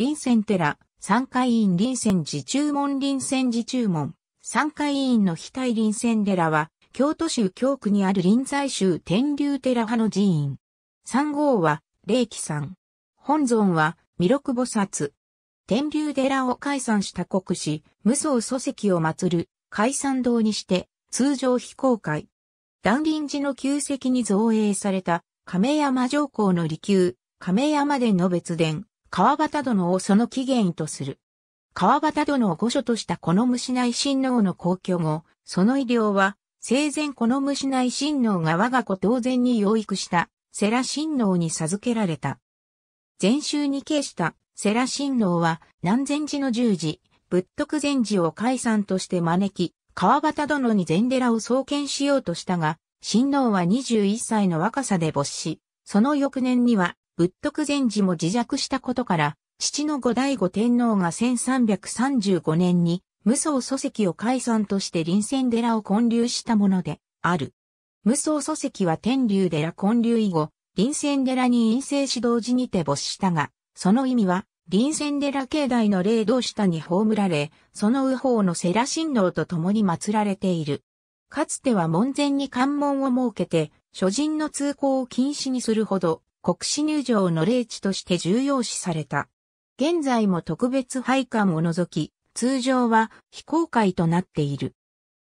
臨戦寺、三会院臨戦寺中門臨戦寺中門、三会院の非対臨戦寺は、京都州京区にある臨済宗天竜寺派の寺院。三号は、霊気さん。本尊は、弥勒菩薩。天竜寺を解散した国士、無双祖籍を祀る、解散堂にして、通常非公開。断臨寺の旧跡に造営された、亀山上皇の離宮、亀山殿の別殿、川端殿をその起源とする。川端殿を御所としたこの虫内親王の皇居後、その医療は、生前この虫内親王が我が子当然に養育した、世良親王に授けられた。禅宗に敬した世良親王は、南禅寺の十字、仏徳禅寺を解散として招き、川端殿に禅寺を創建しようとしたが、親王は21歳の若さで没し、その翌年には仏徳禅師も自弱したことから、父の後醍醐天皇が1335年に、無双祖籍を解散として臨戦寺を建立したもので、ある。無双祖籍は天竜寺建立以後、臨戦寺に陰性指導時にて没したが、その意味は、臨戦寺境内の霊道下に葬られ、その右方の世羅神王と共に祀られている。かつては門前に関門を設けて、諸人の通行を禁止にするほど、国史入場の例地として重要視された。現在も特別配管を除き、通常は非公開となっている。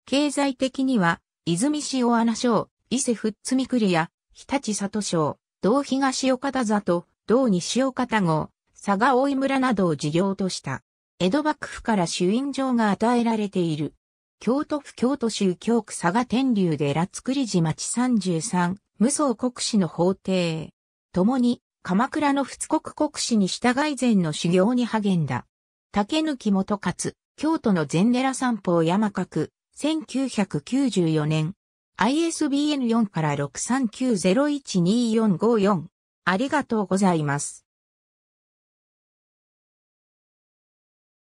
経済的には、泉市大穴省、伊勢富津く栗や、日立里省、道東岡田里、道西岡田郷、佐賀大井村などを事業とした。江戸幕府から主因状が与えられている。京都府京都州京区佐賀天竜で拉造り寺町33、無双国史の法廷。共に鎌倉の仏国国史に従い禅の修行に励んだ。竹貫元勝、京都の禅寺三を山角、1994年。ISBN4 から639012454。ありがとうございます。